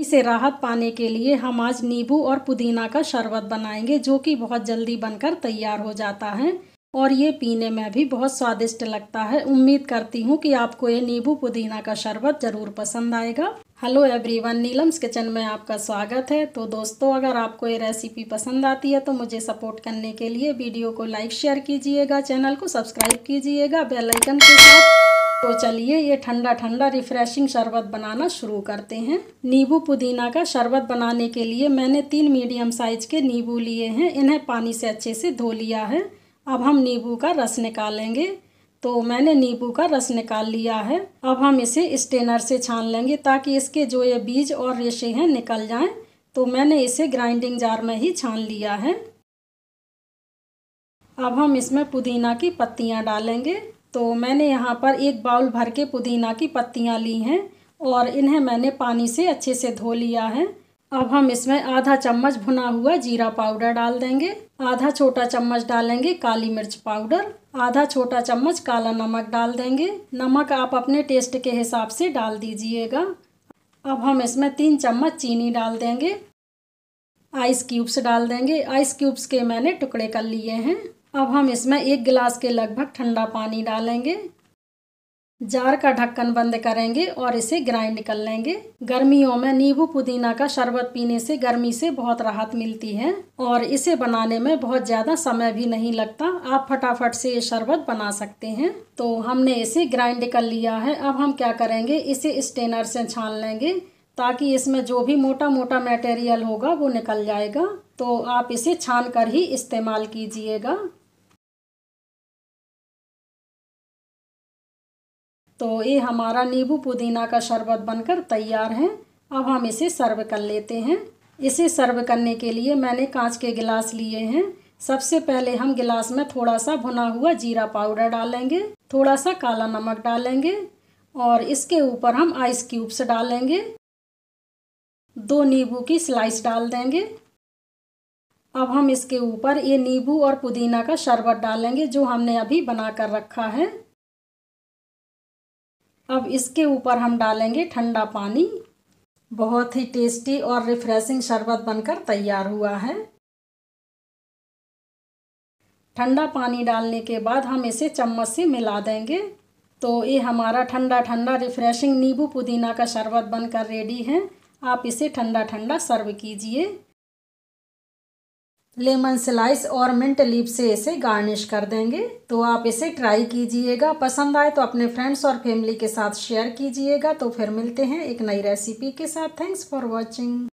इसे राहत पाने के लिए हम आज नींबू और पुदीना का शरबत बनाएंगे जो कि बहुत जल्दी बनकर तैयार हो जाता है और ये पीने में भी बहुत स्वादिष्ट लगता है उम्मीद करती हूँ कि आपको ये नींबू पुदीना का शरबत ज़रूर पसंद आएगा हेलो एवरीवन नीलम्स किचन में आपका स्वागत है तो दोस्तों अगर आपको ये रेसिपी पसंद आती है तो मुझे सपोर्ट करने के लिए वीडियो को लाइक शेयर कीजिएगा चैनल को सब्सक्राइब कीजिएगा बेलाइकन के साथ तो चलिए ये ठंडा ठंडा रिफ्रेशिंग शरबत बनाना शुरू करते हैं नींबू पुदीना का शरबत बनाने के लिए मैंने तीन मीडियम साइज के नींबू लिए हैं इन्हें पानी से अच्छे से धो लिया है अब हम नींबू का रस निकालेंगे तो मैंने नींबू का रस निकाल लिया है अब हम इसे स्टेनर से छान लेंगे ताकि इसके जो ये बीज और रेशे हैं निकल जाएं तो मैंने इसे ग्राइंडिंग जार में ही छान लिया है अब हम इसमें पुदीना की पत्तियां डालेंगे तो मैंने यहाँ पर एक बाउल भर के पुदीना की पत्तियाँ ली हैं और इन्हें मैंने पानी से अच्छे से धो लिया है अब हम इसमें आधा चम्मच भुना हुआ जीरा पाउडर डाल देंगे आधा छोटा चम्मच डालेंगे काली मिर्च पाउडर आधा छोटा चम्मच काला नमक डाल देंगे नमक आप अपने टेस्ट के हिसाब से डाल दीजिएगा अब हम इसमें तीन चम्मच चीनी डाल देंगे आइस क्यूब्स डाल देंगे आइस क्यूब्स के मैंने टुकड़े कर लिए हैं अब हम इसमें एक गिलास के लगभग ठंडा पानी डालेंगे जार का ढक्कन बंद करेंगे और इसे ग्राइंड कर लेंगे गर्मियों में नींबू पुदीना का शरबत पीने से गर्मी से बहुत राहत मिलती है और इसे बनाने में बहुत ज़्यादा समय भी नहीं लगता आप फटाफट से ये शरबत बना सकते हैं तो हमने इसे ग्राइंड कर लिया है अब हम क्या करेंगे इसे स्टेनर से छान लेंगे ताकि इसमें जो भी मोटा मोटा मटेरियल होगा वो निकल जाएगा तो आप इसे छान कर ही इस्तेमाल कीजिएगा तो ये हमारा नींबू पुदीना का शरबत बनकर तैयार है अब हम इसे सर्व कर लेते हैं इसे सर्व करने के लिए मैंने कांच के गिलास लिए हैं सबसे पहले हम गिलास में थोड़ा सा भुना हुआ जीरा पाउडर डालेंगे थोड़ा सा काला नमक डालेंगे और इसके ऊपर हम आइस क्यूब्स डालेंगे दो नींबू की स्लाइस डाल देंगे अब हम इसके ऊपर ये नींबू और पुदीना का शरबत डालेंगे जो हमने अभी बना कर रखा है अब इसके ऊपर हम डालेंगे ठंडा पानी बहुत ही टेस्टी और रिफ्रेशिंग शरबत बनकर तैयार हुआ है ठंडा पानी डालने के बाद हम इसे चम्मच से मिला देंगे तो ये हमारा ठंडा ठंडा रिफ्रेशिंग नींबू पुदीना का शरबत बनकर रेडी है आप इसे ठंडा ठंडा सर्व कीजिए लेमन स्लाइस और मिंट लीप से इसे गार्निश कर देंगे तो आप इसे ट्राई कीजिएगा पसंद आए तो अपने फ्रेंड्स और फैमिली के साथ शेयर कीजिएगा तो फिर मिलते हैं एक नई रेसिपी के साथ थैंक्स फॉर वॉचिंग